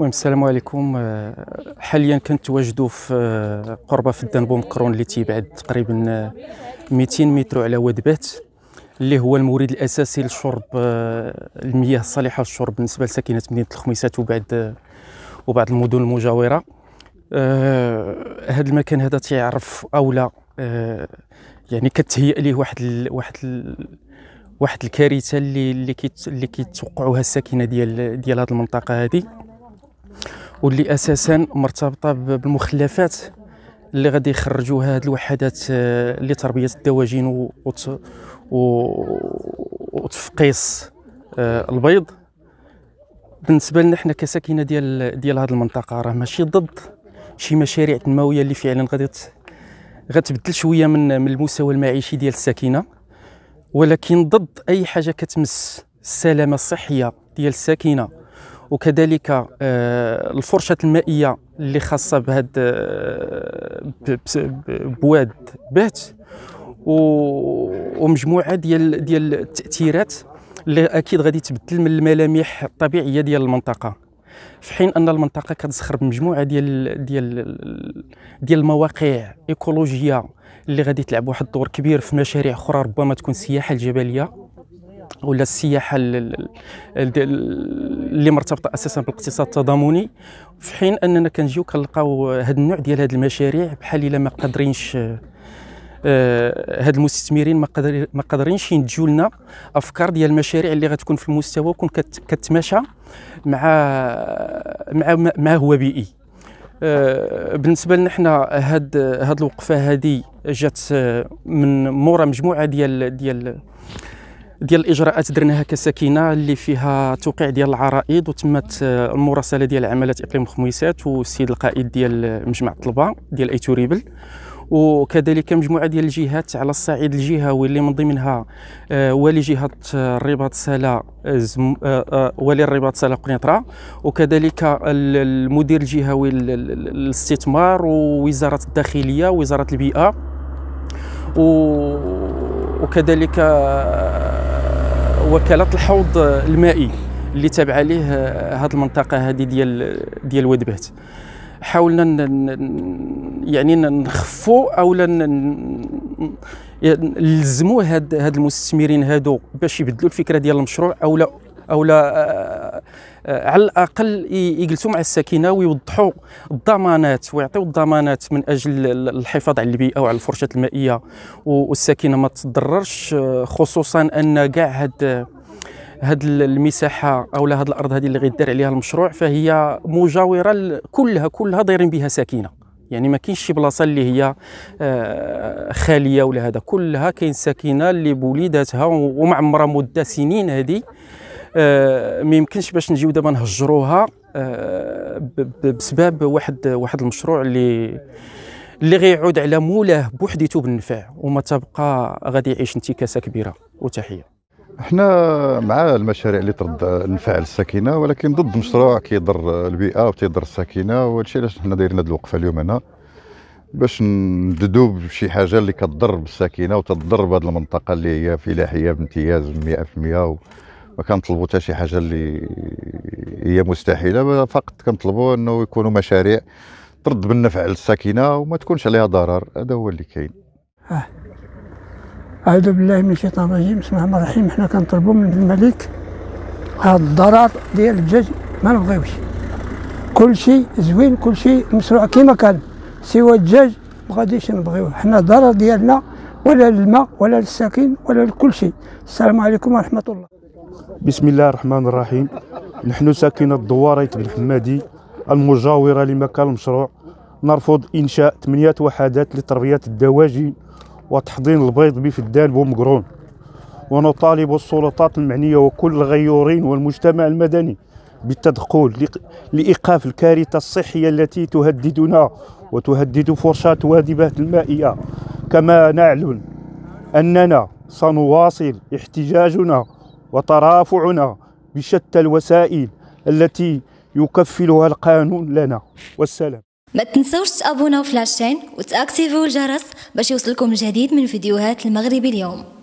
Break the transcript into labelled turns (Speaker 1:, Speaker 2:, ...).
Speaker 1: المهم السلام عليكم آه، حاليا كنتواجدوا في آه، قربة في الدنبو مكرون اللي تيبعد تقريبا 200 آه، متر على واد بات اللي هو المورد الاساسي لشرب المياه الصالحه للشرب بالنسبه لساكنه مدينه الخميسات وبعد وبعض المدن المجاوره هذا المكان هذا تيعرف اولا يعني كتهيئ ليه واحد الـ واحد الـ واحد الكارثه اللي اللي كيتوقعوها الساكنه ديال ديال هذه المنطقه هذه واللي اساسا مرتبطه بالمخلفات اللي غادي يخرجوها هاد الوحدات آه، لتربيه الدواجن وتفقيص آه، البيض بالنسبه لنا حنا كساكنه ديال ديال هاد المنطقه راه ماشي ضد شي مشاريع تنمويه اللي فعلا غادي غتبدل شويه من من المستوى المعيشي ديال الساكنه ولكن ضد اي حاجه كتمس السلامه الصحيه ديال الساكنه وكذلك آه، الفرشه المائيه اللي خاصه بهذا آه، بواد بات ومجموعه ديال ديال التاثيرات اللي اكيد غادي تبدل من الملامح الطبيعيه ديال المنطقه في حين ان المنطقه كتزخر بمجموعه ديال ديال ديال المواقع ايكولوجيه اللي غادي تلعب واحد الدور كبير في مشاريع اخرى ربما تكون السياحه الجبليه ولا السياحه اللي مرتبطه اساسا بالاقتصاد التضامني في حين اننا كنجيو كنلقاو هذا النوع ديال هذه المشاريع بحال الا ما قادرينش آه، آه، هاد المستثمرين ما قادرين ما قادرينش ينتجوا لنا افكار ديال المشاريع اللي غتكون في المستوى وكون كتماشى مع مع ما هو بيئي آه، بالنسبه لنا حنا هاد هاد الوقفه هذه جات من مورا مجموعه ديال ديال ديال الاجراءات درناها كساكنه اللي فيها توقيع ديال العرائض وتمت المراسله ديال عملات اقليم خميسات والسيد القائد ديال مجمع الطلبه ديال ايتوريبل وكذلك مجموعه ديال الجهات على الصعيد الجهوي اللي من ضمنها آه، ولي جهه الرباط سلا آه، آه، ولي الرباط سلا قنيطره وكذلك المدير الجهوي للاستثمار ووزاره الداخليه وزاره البيئه وكذلك وكاله الحوض المائي اللي تابعه ليه هذه آه، المنطقه هذه ديال ديال ودبات حاولنا ن... يعني نخفوا او لن... نلزموا هاد هاد المستثمرين هادو باش يبدلوا الفكره ديال المشروع او لا او لا آه، آه، على الاقل يجلسوا مع الساكنه ويوضحوا الضمانات ويعطيوا الضمانات من اجل الحفاظ على البيئه وعلى الفرشات المائيه والساكنه ما تضررش آه، خصوصا ان كاع هاد هاد المساحه او هاد الارض هذه اللي غيدار عليها المشروع فهي مجاوره كلها كلها دايرين بها ساكنه يعني ما كاينش شي بلاصه اللي هي آه، خاليه ولا هذا كلها كاين ساكنه اللي بوليداتها ومعمره مده سنين هذه آه، ما يمكنش باش نجيو دابا نهجروها آه، بسبب واحد واحد المشروع اللي اللي غيعود على مولاه بوحديته بالنفع وما تبقى غادي يعيش انتكاسه كبيره وتحيه
Speaker 2: احنا مع المشاريع اللي ترد النفع للساكنه ولكن ضد مشروع كيضر البيئه وتيضر الساكنه وهذا الشيء علاش حنا دايرين هذه الوقفه اليوم هنا باش نددوا بشي حاجه اللي كتضر بالساكنه وتضر بهذه المنطقه اللي هي فلاحيه بامتياز 100% ما كنطلبوا حتى شي حاجه اللي هي مستحيله فقط كنطلبوا انه يكونوا مشاريع ترد بالنفع للساكنه وما تكونش عليها ضرر هذا هو اللي كاين آه. اعوذ بالله من الشيطان الرجيم بسم الله الرحمن الرحيم حنا كنطلبوا من الملك هذا الضرر ديال الدجاج ما نبغيوش كل شيء زوين كل شيء مشروع كما كان سوى الدجاج ما غاديش نبغيوه حنا الضرر ديالنا ولا للماء ولا للساكن ولا لكل شيء السلام عليكم ورحمه الله بسم الله الرحمن الرحيم نحن ساكنة دواريت بن حمادي المجاورة لمكان المشروع نرفض إنشاء ثمانية وحدات لتربية الدواجن وتحضين البيض بفدان بومقرون ونطالب السلطات المعنية وكل الغيورين والمجتمع المدني بالتدخل لإيقاف الكارثة الصحية التي تهددنا وتهدد فرشات وادبات المائية كما نعلن أننا سنواصل احتجاجنا وترافعنا بشتى الوسائل التي يكفلها القانون لنا والسلام
Speaker 1: ما تنسوش تابوناو فلاشين وتاكتيفو الجرس باش يوصلكم الجديد من فيديوهات المغرب اليوم